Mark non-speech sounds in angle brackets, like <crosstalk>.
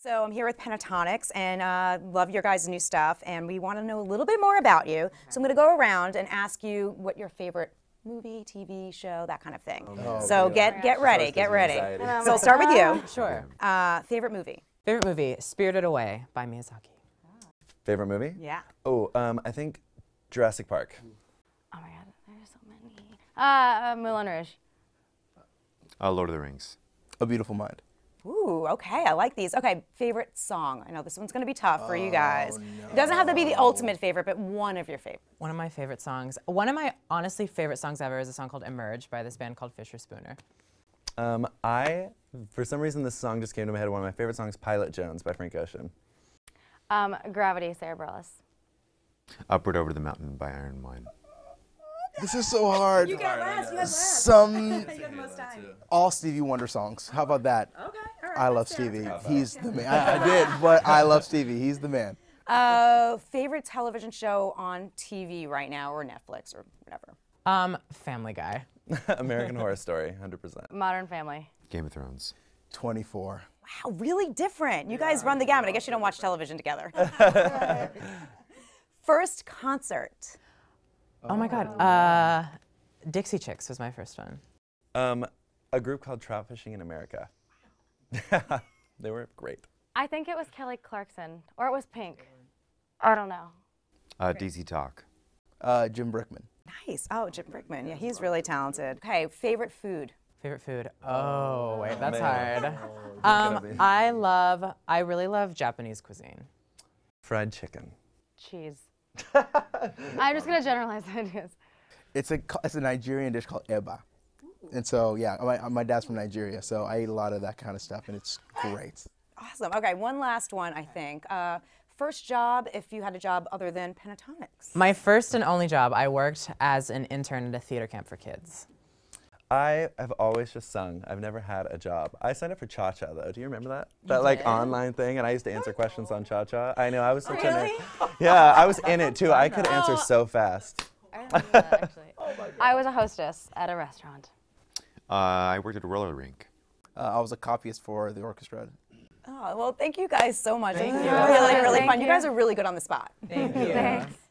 So I'm here with Pentatonics and uh, love your guys' new stuff, and we want to know a little bit more about you. So I'm going to go around and ask you what your favorite movie, TV show, that kind of thing. Oh, so oh, yeah. get get ready, get ready. Um, so I'll start with you. Sure. Uh, favorite movie. Favorite movie: Spirited Away by Miyazaki. Oh. Favorite movie? Yeah. Oh, um, I think Jurassic Park. Oh my God, there are so many. Uh, uh, Moulin Rouge. Uh, Lord of the Rings. A Beautiful Mind. Ooh, okay, I like these. Okay, favorite song. I know this one's gonna be tough for you guys. no. Oh, it doesn't have to be the ultimate favorite, but one of your favorite. One of my favorite songs. One of my honestly favorite songs ever is a song called Emerge by this band called Fisher Spooner. Um, I, for some reason, this song just came to my head. One of my favorite songs, Pilot Jones by Frank Ocean. Um, Gravity, Sarah Bareilles. Upward Over the Mountain by Iron Wine. This is so hard. you got last. You got last. Some, <laughs> you got the most time. all Stevie Wonder songs. How about that? Okay. I love Stevie. He's the man. I, I, did, but I love Stevie. He's the man. Uh, favorite television show on TV right now, or Netflix, or whatever. Um, Family Guy. <laughs> American Horror Story, 100%. Modern Family. Game of Thrones. 24. Wow, really different. You guys run the gamut. I guess you don't watch television together. <laughs> first concert. Oh, oh my God. Oh. Uh, Dixie Chicks was my first one. Um, a group called Trout Fishing in America. <laughs> they were great. I think it was Kelly Clarkson, or it was Pink. I don't know. Uh, DC Talk. Uh, Jim Brickman. Nice. Oh, Jim Brickman. Yeah, he's really talented. Okay, favorite food. Favorite food. Oh, wait, that's hard. <laughs> Um, <laughs> I love. I really love Japanese cuisine. Fried chicken. Cheese. I'm just gonna generalize ideas. It's a it's a Nigerian dish called eba. And so, yeah, my, my dad's from Nigeria, so I eat a lot of that kind of stuff, and it's great. Awesome. Okay, one last one, I think. Uh, first job, if you had a job other than pentatonics? My first and only job, I worked as an intern at a theater camp for kids. I have always just sung. I've never had a job. I signed up for Cha Cha though. Do you remember that? You that like online thing, and I used to answer questions on Cha Cha. I know I was such really? <laughs> yeah. I was in it too. I could <laughs> answer so fast. I, that, <laughs> oh I was a hostess at a restaurant. Uh, I worked at a roller rink. Uh, I was a copyist for the orchestra. Oh, well, thank you guys so much. Thank you. really, really thank fun. You. you. guys are really good on the spot. Thank you. Thanks.